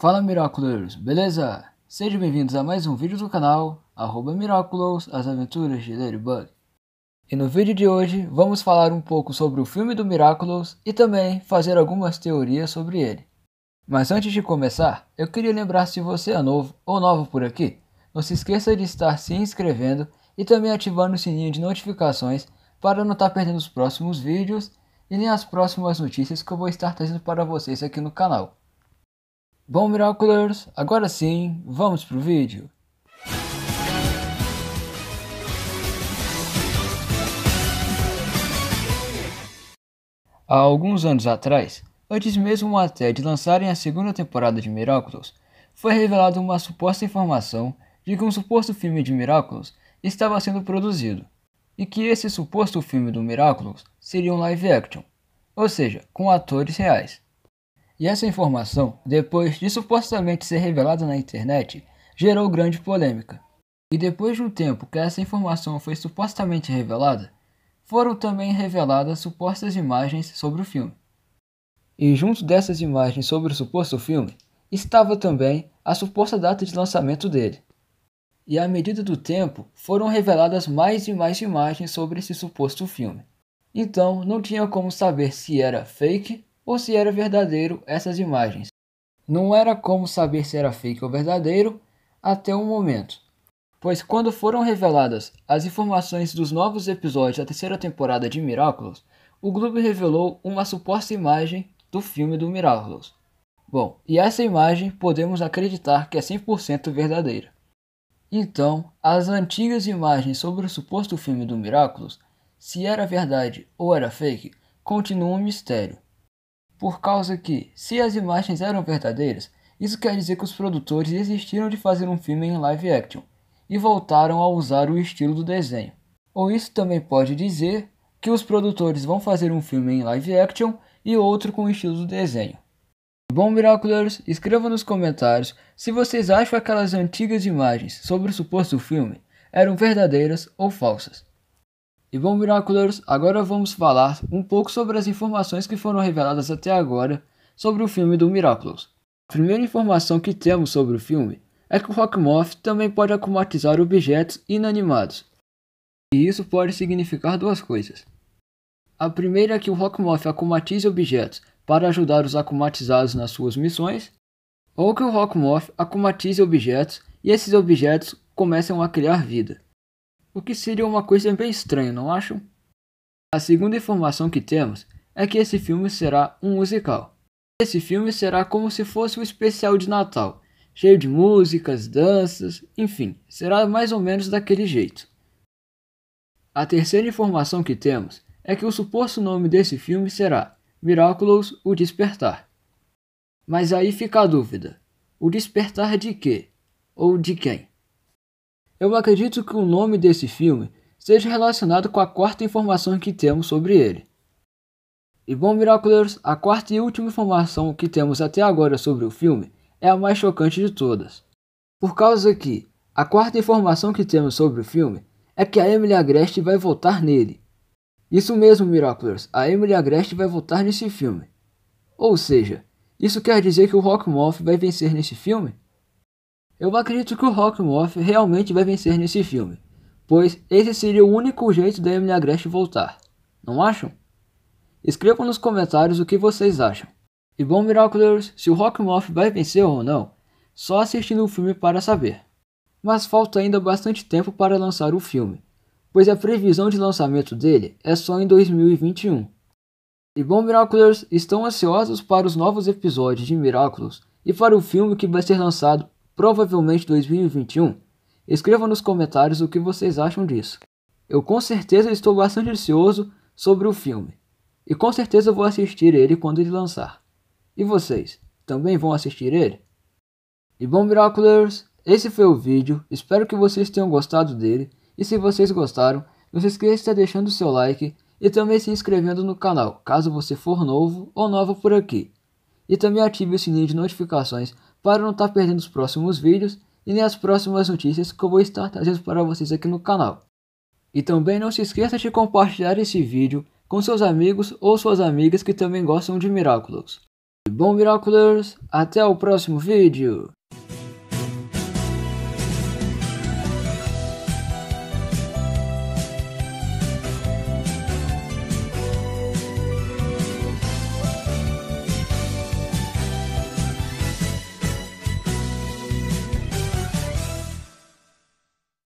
Fala Miraculous, beleza? Sejam bem-vindos a mais um vídeo do canal arroba Miraculous, as aventuras de Ladybug. E no vídeo de hoje vamos falar um pouco sobre o filme do Miraculous e também fazer algumas teorias sobre ele. Mas antes de começar, eu queria lembrar se você é novo ou nova por aqui, não se esqueça de estar se inscrevendo e também ativando o sininho de notificações para não estar perdendo os próximos vídeos e nem as próximas notícias que eu vou estar trazendo para vocês aqui no canal. Bom, Miraculous. agora sim, vamos pro vídeo. Há alguns anos atrás, antes mesmo até de lançarem a segunda temporada de Miraculous, foi revelada uma suposta informação de que um suposto filme de Miraculous estava sendo produzido, e que esse suposto filme do Miraculous seria um live action, ou seja, com atores reais. E essa informação, depois de supostamente ser revelada na internet, gerou grande polêmica. E depois de um tempo que essa informação foi supostamente revelada, foram também reveladas supostas imagens sobre o filme. E junto dessas imagens sobre o suposto filme, estava também a suposta data de lançamento dele. E à medida do tempo, foram reveladas mais e mais imagens sobre esse suposto filme. Então, não tinha como saber se era fake ou se era verdadeiro essas imagens. Não era como saber se era fake ou verdadeiro até o momento, pois quando foram reveladas as informações dos novos episódios da terceira temporada de Miraculous, o Globo revelou uma suposta imagem do filme do Miraculous. Bom, e essa imagem podemos acreditar que é 100% verdadeira. Então, as antigas imagens sobre o suposto filme do Miraculous, se era verdade ou era fake, continuam um mistério por causa que, se as imagens eram verdadeiras, isso quer dizer que os produtores desistiram de fazer um filme em live action e voltaram a usar o estilo do desenho. Ou isso também pode dizer que os produtores vão fazer um filme em live action e outro com o estilo do desenho. Bom, Miraculous, escreva nos comentários se vocês acham aquelas antigas imagens sobre o suposto filme eram verdadeiras ou falsas. E bom, Miraculous. agora vamos falar um pouco sobre as informações que foram reveladas até agora sobre o filme do Miraculous. A primeira informação que temos sobre o filme é que o Rockmoth também pode acumatizar objetos inanimados. E isso pode significar duas coisas. A primeira é que o Rockmoth acumatize objetos para ajudar os acumatizados nas suas missões, ou que o Rockmoth acumatize objetos e esses objetos começam a criar vida o que seria uma coisa bem estranha, não acham? A segunda informação que temos é que esse filme será um musical. Esse filme será como se fosse um especial de Natal, cheio de músicas, danças, enfim, será mais ou menos daquele jeito. A terceira informação que temos é que o suposto nome desse filme será Miraculous O Despertar. Mas aí fica a dúvida: o despertar de quê? Ou de quem? Eu acredito que o nome desse filme seja relacionado com a quarta informação que temos sobre ele. E bom, Miraculous, a quarta e última informação que temos até agora sobre o filme é a mais chocante de todas. Por causa que, a quarta informação que temos sobre o filme é que a Emily Agreste vai votar nele. Isso mesmo, Miraculous, a Emily Agreste vai votar nesse filme. Ou seja, isso quer dizer que o Rockmoth vai vencer nesse filme? Eu acredito que o Rockmoth realmente vai vencer nesse filme, pois esse seria o único jeito da Emily Agreste voltar, não acham? Escrevam nos comentários o que vocês acham. E bom, Miraculous, se o Rockmoth vai vencer ou não, só assistindo o filme para saber. Mas falta ainda bastante tempo para lançar o filme, pois a previsão de lançamento dele é só em 2021. E bom, Miraculous, estão ansiosos para os novos episódios de Miraculous e para o filme que vai ser lançado provavelmente 2021? Escreva nos comentários o que vocês acham disso. Eu com certeza estou bastante ansioso sobre o filme. E com certeza vou assistir ele quando ele lançar. E vocês, também vão assistir ele? E bom, Miraculers, esse foi o vídeo. Espero que vocês tenham gostado dele. E se vocês gostaram, não se esqueça de estar deixando o seu like e também se inscrevendo no canal, caso você for novo ou nova por aqui. E também ative o sininho de notificações para não estar perdendo os próximos vídeos e nem as próximas notícias que eu vou estar trazendo para vocês aqui no canal. E também não se esqueça de compartilhar esse vídeo com seus amigos ou suas amigas que também gostam de Miraculous. E bom Miraculous, até o próximo vídeo!